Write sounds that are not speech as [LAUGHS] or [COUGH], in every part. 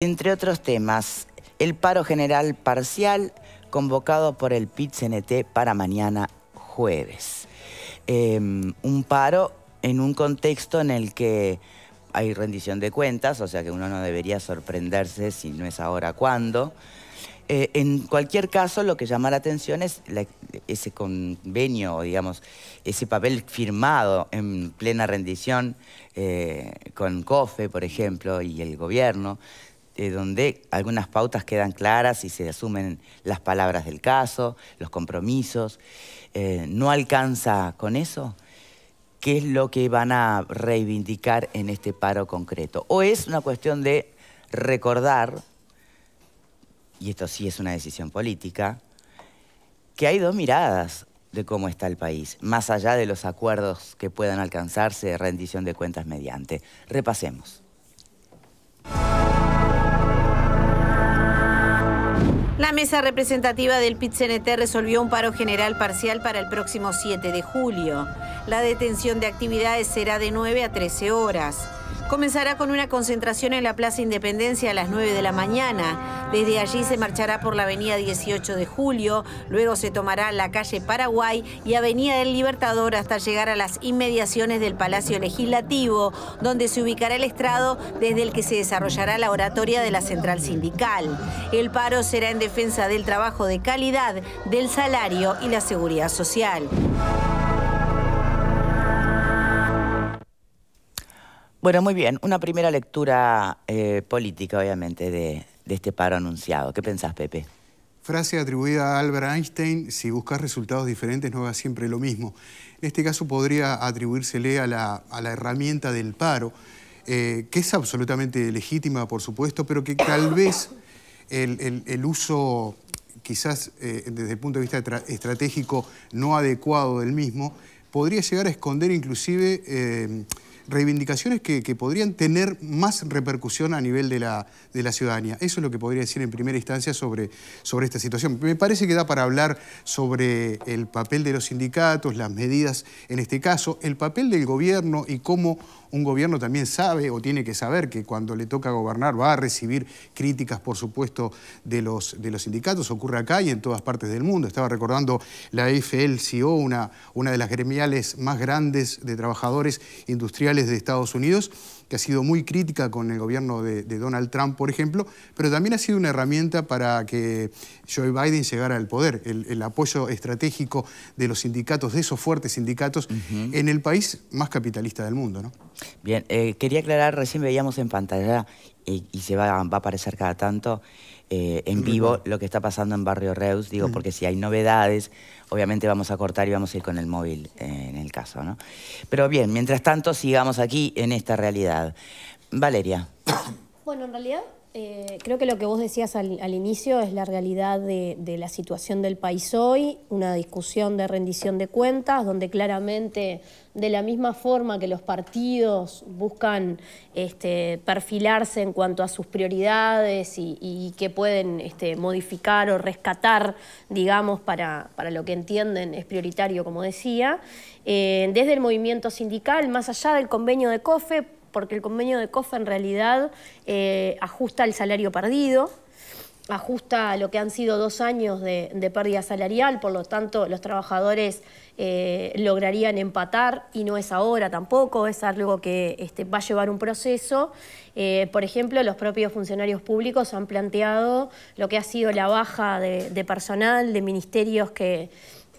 Entre otros temas, el paro general parcial convocado por el PIT-CNT para mañana jueves. Em, un paro en un contexto en el que hay rendición de cuentas, o sea que uno no debería sorprenderse si no es ahora cuándo. Eh, en cualquier caso, lo que llama la atención es ese convenio, digamos, ese papel firmado en plena rendición eh, con COFE, por ejemplo, y el gobierno, eh, donde algunas pautas quedan claras y se asumen las palabras del caso, los compromisos. Eh, ¿No alcanza con eso? ¿Qué es lo que van a reivindicar en este paro concreto? ¿O es una cuestión de recordar, y esto sí es una decisión política, que hay dos miradas de cómo está el país, más allá de los acuerdos que puedan alcanzarse de rendición de cuentas mediante. Repasemos. La mesa representativa del pit resolvió un paro general parcial para el próximo 7 de julio. La detención de actividades será de 9 a 13 horas comenzará con una concentración en la Plaza Independencia a las 9 de la mañana. Desde allí se marchará por la Avenida 18 de Julio, luego se tomará la calle Paraguay y Avenida del Libertador hasta llegar a las inmediaciones del Palacio Legislativo, donde se ubicará el estrado desde el que se desarrollará la oratoria de la Central Sindical. El paro será en defensa del trabajo de calidad, del salario y la seguridad social. Bueno, muy bien. Una primera lectura eh, política, obviamente, de, este paro anunciado. ¿Qué pensás, Pepe? Frase atribuida a Albert Einstein, si buscas resultados diferentes no hagas siempre lo mismo. En este caso podría atribuírsele a la, herramienta del paro, eh, que es absolutamente legítima, por supuesto, pero que tal vez el, uso, quizás eh, desde el punto de vista estratégico, no adecuado del mismo, podría llegar a esconder inclusive reivindicaciones que, podrían tener más repercusión a nivel de la, de la ciudadanía. Eso es lo que podría decir en primera instancia sobre, sobre esta situación. Me parece que da para hablar sobre el papel de los sindicatos, las medidas en este caso, el papel del gobierno y cómo un gobierno también sabe o tiene que saber que cuando le toca gobernar va a recibir críticas, por supuesto, de los, de los sindicatos. Ocurre acá y en todas partes del mundo. Estaba recordando la FLCO, una, una de las gremiales más grandes de trabajadores industriales de Estados Unidos, que ha sido muy crítica con el gobierno de, Donald Trump, por ejemplo, pero también ha sido una herramienta para que Joe Biden llegara al poder. El, apoyo estratégico de los sindicatos, de esos fuertes sindicatos, en el país más capitalista del mundo. ¿no? Bien, eh, quería aclarar, recién veíamos en pantalla y se va, a aparecer cada tanto eh, en vivo lo que está pasando en Barrio Reus, digo, porque si hay novedades, obviamente vamos a cortar y vamos a ir con el móvil eh, en el caso, ¿no? Pero bien, mientras tanto, sigamos aquí en esta realidad. Valeria. Bueno, en realidad eh, creo que lo que vos decías al, inicio es la realidad de, la situación del país hoy, una discusión de rendición de cuentas, donde claramente de la misma forma que los partidos buscan este, perfilarse en cuanto a sus prioridades y, que pueden este, modificar o rescatar, digamos, para, lo que entienden es prioritario, como decía, eh, desde el movimiento sindical, más allá del convenio de COFE, porque el convenio de COFA en realidad eh, ajusta el salario perdido, ajusta lo que han sido dos años de, pérdida salarial, por lo tanto los trabajadores eh, lograrían empatar y no es ahora tampoco, es algo que este, va a llevar un proceso. Eh, por ejemplo, los propios funcionarios públicos han planteado lo que ha sido la baja de personal, de ministerios que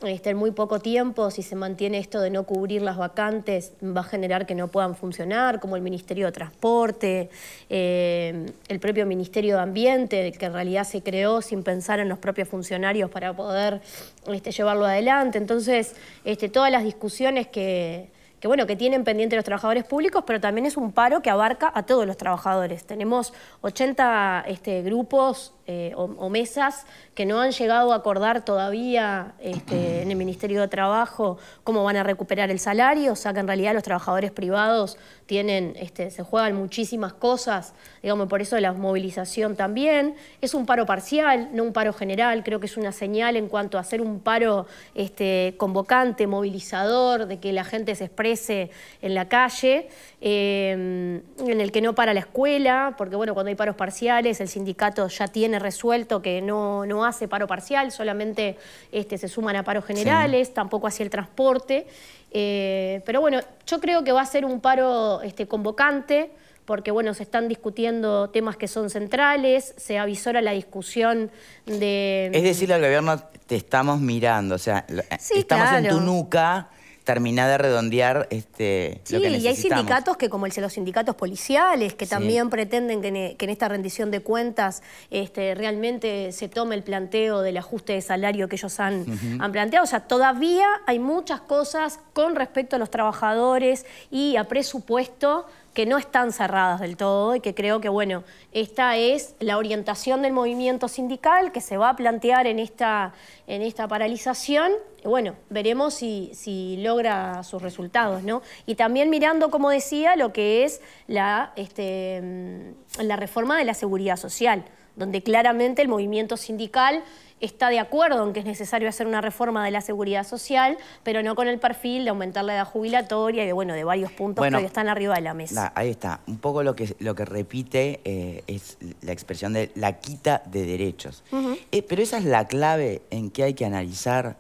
este, en muy poco tiempo, si se mantiene esto de no cubrir las vacantes, va a generar que no puedan funcionar, como el Ministerio de Transporte, eh, el propio Ministerio de Ambiente, que en realidad se creó sin pensar en los propios funcionarios para poder este, llevarlo adelante. Entonces, este, todas las discusiones que, bueno, que tienen pendiente los trabajadores públicos, pero también es un paro que abarca a todos los trabajadores. Tenemos 80 este, grupos eh, o, mesas que no han llegado a acordar todavía este, [CLEARS THROAT] en el Ministerio de Trabajo cómo van a recuperar el salario, o sea que en realidad los trabajadores privados tienen, este, se juegan muchísimas cosas, digamos, por eso la movilización también. Es un paro parcial, no un paro general, creo que es una señal en cuanto a hacer un paro este, convocante, movilizador, de que la gente se exprese en la calle, eh, en el que no para la escuela, porque bueno, cuando hay paros parciales, el sindicato ya tiene resuelto que no, no hace paro parcial, solamente este, se suman a paros generales, tampoco hacia el transporte. Eh, pero bueno, yo creo que va a ser un paro este, convocante porque bueno, se están discutiendo temas que son centrales, se avisora la discusión de... Es decir, al gobierno te estamos mirando, o sea, estamos en tu nuca terminar de redondear este, sí, y hay sindicatos que, como el, de los sindicatos policiales, que también pretenden eh, que, en, esta rendición de cuentas este, realmente se tome el planteo del ajuste de salario que ellos han, han planteado. O sea, todavía hay muchas cosas con respecto a los trabajadores y a presupuesto que no están cerradas del todo y que creo que, bueno, esta es la orientación del movimiento sindical que se va a plantear en esta, en esta paralización. Bueno, veremos si, logra sus resultados, ¿no? Y también mirando, como decía, lo que es la, este, mm, la reforma de la seguridad social, donde claramente el movimiento sindical está de acuerdo en que es necesario hacer una reforma de la seguridad social, pero no con el perfil de aumentar la edad jubilatoria y de, bueno, de varios puntos que están arriba de la mesa. ahí está. Un poco lo que, lo que repite eh, es la expresión de la quita de derechos. Eh, pero esa es la clave en que hay que analizar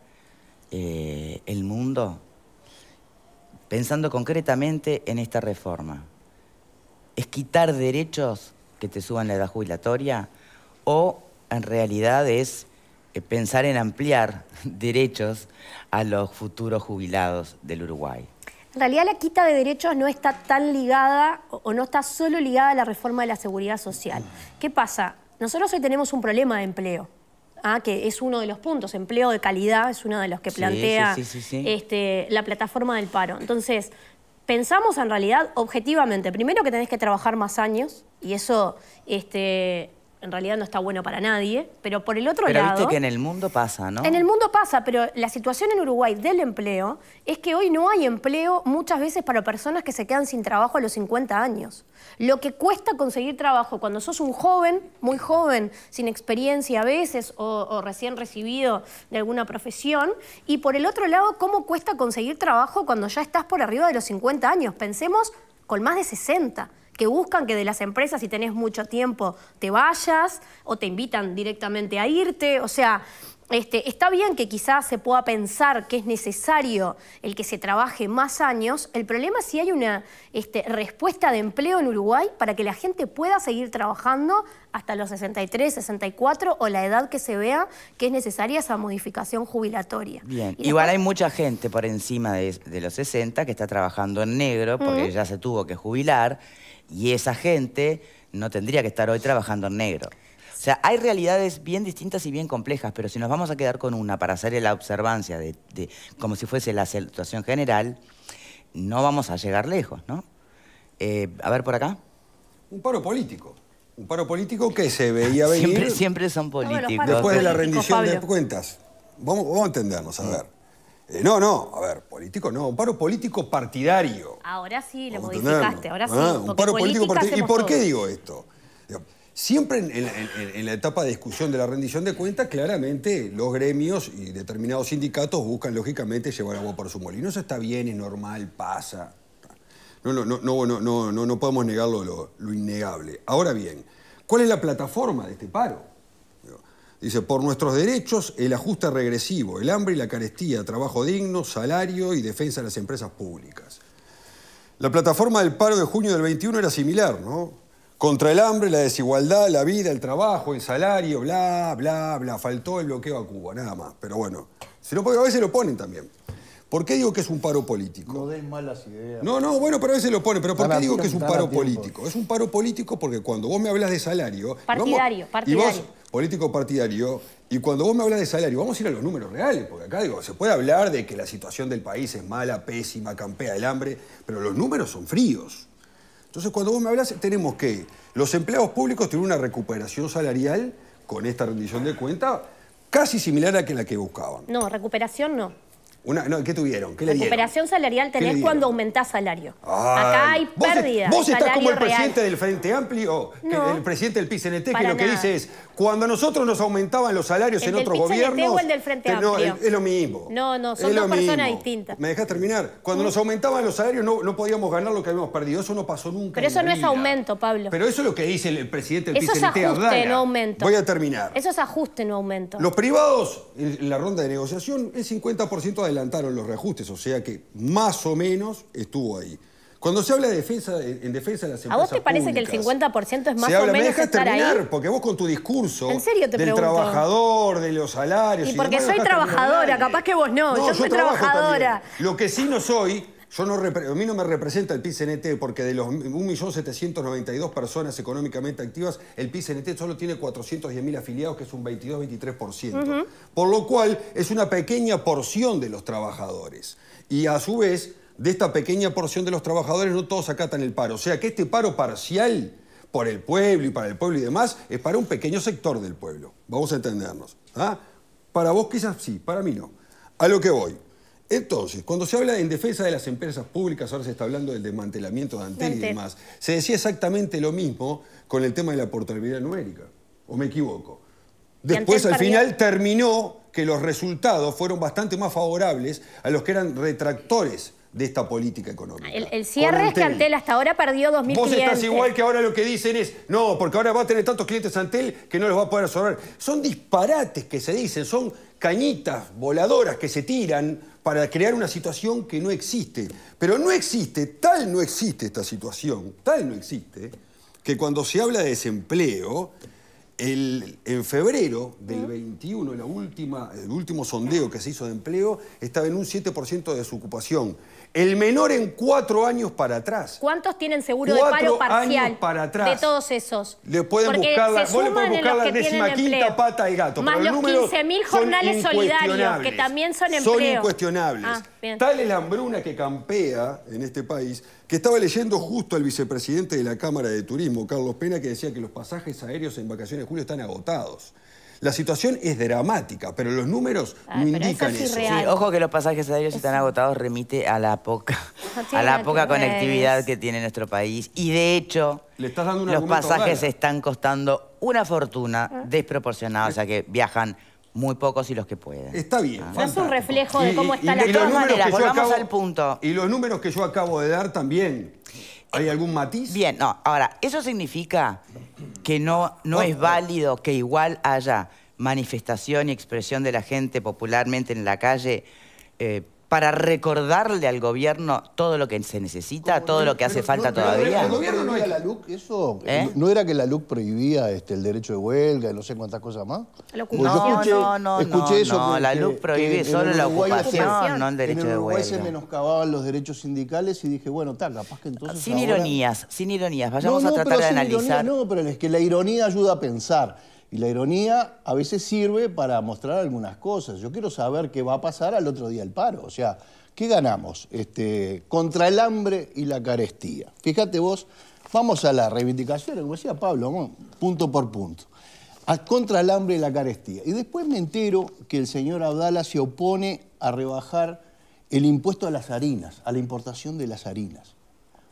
eh, el mundo pensando concretamente en esta reforma. ¿Es quitar derechos que te suban la edad jubilatoria o en realidad es pensar en ampliar [LAUGHS] derechos a los futuros jubilados del Uruguay. En realidad la quita de derechos no está tan ligada o no está solo ligada a la reforma de la seguridad social. ¿Qué pasa? Nosotros hoy tenemos un problema de empleo. ¿ah? que es uno de los puntos, empleo de calidad es uno de los que plantea este, la plataforma del paro. Entonces, pensamos en realidad objetivamente, primero que tenés que trabajar más años, y eso este, en realidad no está bueno para nadie, pero por el otro lado... Pero viste que en el mundo pasa, ¿no? En el mundo pasa, pero la situación en Uruguay del empleo es que hoy no hay empleo muchas veces para personas que se quedan sin trabajo a los 50 años. Lo que cuesta conseguir trabajo cuando sos un joven, muy joven, sin experiencia a veces o, o recién recibido de alguna profesión, y por el otro lado, cómo cuesta conseguir trabajo cuando ya estás por arriba de los 50 años. Pensemos con más de 60 que buscan que de las empresas, si tenés mucho tiempo, te vayas o te invitan directamente a irte. O sea, este, está bien que quizás se pueda pensar que es necesario el que se trabaje más años. El problema es si hay una este, respuesta de empleo en Uruguay para que la gente pueda seguir trabajando hasta los 63, 64 o la edad que se vea que es necesaria esa modificación jubilatoria. Bien, igual hay mucha gente por encima de, los 60 que está trabajando en negro porque ya se tuvo que jubilar y esa gente no tendría que estar hoy trabajando en negro. O sea, hay realidades bien distintas y bien complejas, pero si nos vamos a quedar con una para hacer la observancia de, como si fuese la situación general, no vamos a llegar lejos, ¿no? Eh, a ver por acá. Un paro político. Un paro político que se veía [LAUGHS] venir. Siempre, son políticos. Después de la rendición de cuentas. Vamos, a entendernos, a ver. Eh, no, no, a ver, político no, un paro político partidario. Ahora sí, lo modificaste, ahora sí. Ah, un paro político partidario. ¿Y por qué digo esto? Siempre en, la etapa de discusión de la rendición de cuentas, claramente los gremios y determinados sindicatos buscan lógicamente llevar agua por su molino. Eso está bien, es normal, pasa. No, no, no, no, no, no, no podemos negarlo lo, lo innegable. Ahora bien, ¿cuál es la plataforma de este paro? Dice, por nuestros derechos, el ajuste regresivo, el hambre y la carestía, trabajo digno, salario y defensa de las empresas públicas. La plataforma del paro de junio del 21 era similar, ¿no? Contra el hambre, la desigualdad, la vida, el trabajo, el salario, bla, bla, bla. Faltó el bloqueo a Cuba, nada más. Pero bueno, a veces lo ponen también. ¿Por qué digo que es un paro político? No den malas ideas. No, no, bueno, pero a veces lo ponen. Pero ¿por qué digo que es un paro político? Es un paro político porque cuando vos me hablas de salario... Partidario, partidario. político partidario, y cuando vos me hablas de salario, vamos a ir a los números reales, porque acá digo, se puede hablar de que la situación del país es mala, pésima, campea el hambre, pero los números son fríos. Entonces, cuando vos me hablas, tenemos que los empleados públicos tienen una recuperación salarial con esta rendición de cuenta casi similar a que la que buscaban. No, recuperación no. Una, ¿Qué tuvieron? ¿Qué le Recuperación salarial tenés cuando aumentás salario. Acá hay pérdida. vos, estás como el presidente del Frente Amplio, el presidente del PICNT que lo que dice es, cuando nosotros nos aumentaban los salarios en otros gobiernos... No, es, lo mismo. No, no, son dos personas distintas. ¿Me dejás terminar? Cuando mm. nos aumentaban los salarios no, no, podíamos ganar lo que habíamos perdido. Eso no pasó nunca. Pero eso no es aumento, Pablo. Pero eso es lo que dice el, presidente del eso Eso es ajuste, no aumento. Voy a terminar. Eso es ajuste, no aumento. Los privados, en la ronda de negociación, es 50% de adelantaron los reajustes, o sea que más o menos estuvo ahí. Cuando se habla de defensa, en defensa de las empresas ¿A vos te parece que el 50% es más o menos me dejas estar porque vos con tu discurso te del trabajador, de los salarios... Y porque soy trabajadora, capaz que vos no, yo, soy trabajadora. Lo que sí no soy no, a mí no me representa el PICNT porque de los 1.792.000 personas económicamente activas, el PICNT solo tiene 410.000 afiliados, que es un 22-23%. Por lo cual es una pequeña porción de los trabajadores. Y a su vez, de esta pequeña porción de los trabajadores no todos acatan el paro. O sea que este paro parcial por el pueblo y para el pueblo y demás es para un pequeño sector del pueblo. Vamos a entendernos. ¿ah? Para vos quizás sí, para mí no. A lo que voy. Entonces, cuando se habla en defensa de las empresas públicas, ahora se está hablando del desmantelamiento de Antel y demás, se decía exactamente lo mismo con el tema de la portabilidad numérica, o me equivoco. Después, al final, terminó que los resultados fueron bastante más favorables a los que eran retractores de esta política económica. El, cierre es que Antel hasta ahora perdió 2.000 clientes. Vos estás igual que ahora lo que dicen es, no, porque ahora va a tener tantos clientes Antel que no los va a poder absorber. Son disparates que se dicen, son cañitas voladoras que se tiran para crear una situación que no existe. Pero no existe, tal no existe esta situación, tal no existe, que cuando se habla de desempleo, el, en febrero del 21, la última, el último sondeo que se hizo de empleo, estaba en un 7% de desocupación. El menor en cuatro años para atrás. ¿Cuántos tienen seguro de paro parcial? para atrás. De todos esos. Le pueden Porque buscar la, vos le podés buscar la pata de gato. Más los 15.000 jornales solidarios, que también son empleo. Son incuestionables. Ah, Tal es la hambruna que campea en este país, que estaba leyendo justo al vicepresidente de la Cámara de Turismo, Carlos Pena, que decía que los pasajes aéreos en vacaciones de julio están agotados. La situación es dramática, pero los números no indican eso. Sí, ojo que los pasajes aéreos están agotados remite a la poca, a la poca conectividad que tiene nuestro país. Y de hecho, los pasajes están costando una fortuna ah. desproporcionada, o sea que viajan muy pocos y los que pueden. Está bien. es un reflejo de cómo está la y, de maneras, volvamos al punto. Y los números que yo acabo de dar también. ¿Hay algún matiz? Bien, no. Ahora, eso significa que no, no es válido que igual haya manifestación y expresión de la gente popularmente en la calle eh, para recordarle al gobierno todo lo que se necesita, todo lo que hace falta todavía. ¿El gobierno no era la LUC eso? ¿Eh? Eh, ¿No era que la LUC prohibía este, el derecho de huelga y no sé cuántas cosas más? No, no, no, escuché eso no, la LUC prohíbe solo la ocupación, no el derecho de huelga. se menoscababan los derechos sindicales y dije, bueno, tal, capaz que entonces Sin ironías, sin ironías, vayamos a tratar de analizar. no, pero es que la ironía ayuda a pensar. Y la ironía a veces sirve para mostrar algunas cosas. Yo quiero saber qué va a pasar al otro día el paro. O sea, ¿qué ganamos este, contra el hambre y la carestía? Fíjate vos, vamos a la reivindicación, como decía Pablo, punto por punto. contra el hambre y la carestía. Y después me entero que el señor Abdala se opone a rebajar el impuesto a las harinas, a la importación de las harinas.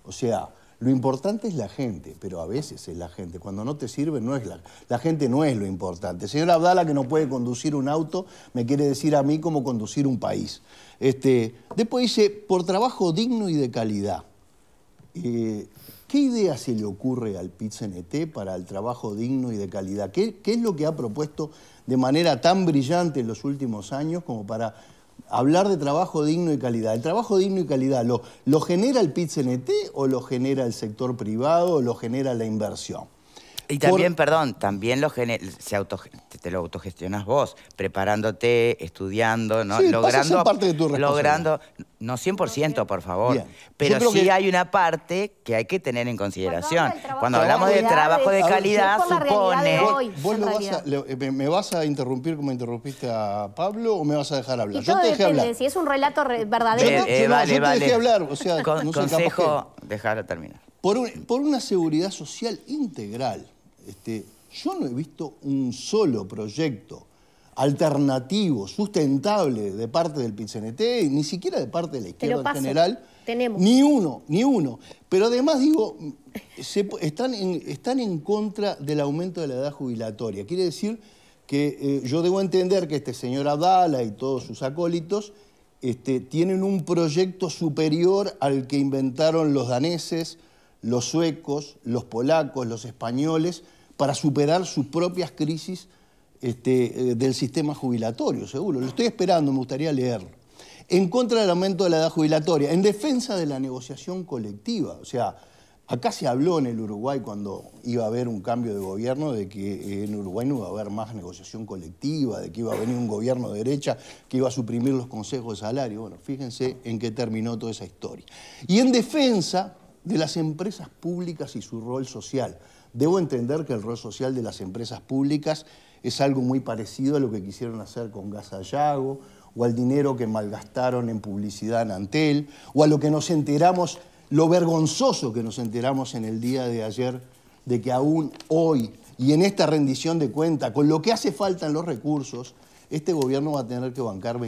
O sea, lo importante es la gente, pero a veces es la gente. Cuando no te sirve, no es la, la gente no es lo importante. Señor Abdala, que no puede conducir un auto, me quiere decir a mí cómo conducir un país. Este, después dice, por trabajo digno y de calidad. Eh, ¿Qué idea se le ocurre al pit para el trabajo digno y de calidad? ¿Qué, ¿Qué es lo que ha propuesto de manera tan brillante en los últimos años como para hablar de trabajo digno y calidad. ¿El trabajo digno y calidad lo, lo genera el PIT-CNT o lo genera el sector privado o lo genera la inversión? Y también, perdón, también lo se te lo autogestionas vos, preparándote, estudiando, ¿no? Sí, logrando, parte de tu logrando, no 100%, por favor, pero sí hay una parte que hay que tener en consideración. Cuando hablamos de trabajo de calidad, supone... me, vas a interrumpir como interrumpiste a Pablo o me vas a dejar hablar? yo te dejé Si es un relato verdadero. Eh, vale, te vale. hablar, consejo, dejar terminar. Por, por una seguridad social integral este, yo no he visto un solo proyecto alternativo, sustentable de parte del PCNT, ni siquiera de parte de la izquierda en general. Ni uno, ni uno. Pero además digo, están, en, están en contra del aumento de la edad jubilatoria. Quiere decir que eh, yo debo entender que este señor Abdala y todos sus acólitos este, tienen un proyecto superior al que inventaron los daneses, los suecos, los polacos, los españoles, para superar sus propias crisis este, eh, del sistema jubilatorio, seguro. Lo estoy esperando, me gustaría leerlo. En contra del aumento de la edad jubilatoria, en defensa de la negociación colectiva. O sea, acá se habló en el Uruguay cuando iba a haber un cambio de gobierno de que eh, en Uruguay no iba a haber más negociación colectiva, de que iba a venir un gobierno de derecha que iba a suprimir los consejos de salario. Bueno, fíjense en qué terminó toda esa historia. Y en defensa de las empresas públicas y su rol social. Debo entender que el rol social de las empresas públicas es algo muy parecido a lo que quisieron hacer con Gasallago o al dinero que malgastaron en publicidad en Antel, o a lo que nos enteramos, lo vergonzoso que nos enteramos en el día de ayer, de que aún hoy y en esta rendición de cuenta, con lo que hace falta en los recursos, este gobierno va a tener que bancar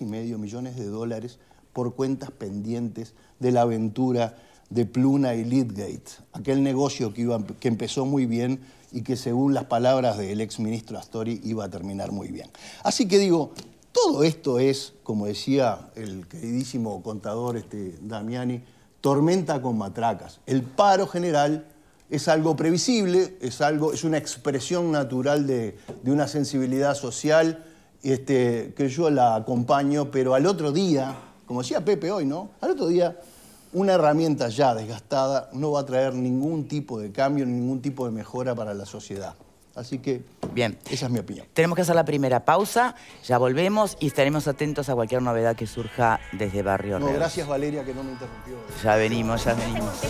y medio millones de dólares por cuentas pendientes de la aventura de Pluna y Lidgate, aquel negocio que, que empezó muy bien y que según las palabras del ministro Astori iba a terminar muy bien. Así que digo, todo esto es, como decía el queridísimo contador este, Damiani, tormenta con matracas. El paro general es algo previsible, es, algo, es una expresión natural de, una sensibilidad social este, que yo la acompaño, pero al otro día, como decía Pepe hoy, ¿no? Al otro día una herramienta ya desgastada no va a traer ningún tipo de cambio, ningún tipo de mejora para la sociedad. Así que Bien. esa es mi opinión. Tenemos que hacer la primera pausa, ya volvemos y estaremos atentos a cualquier novedad que surja desde Barrio No, gracias Valeria que no me interrumpió. Ya venimos, ya venimos.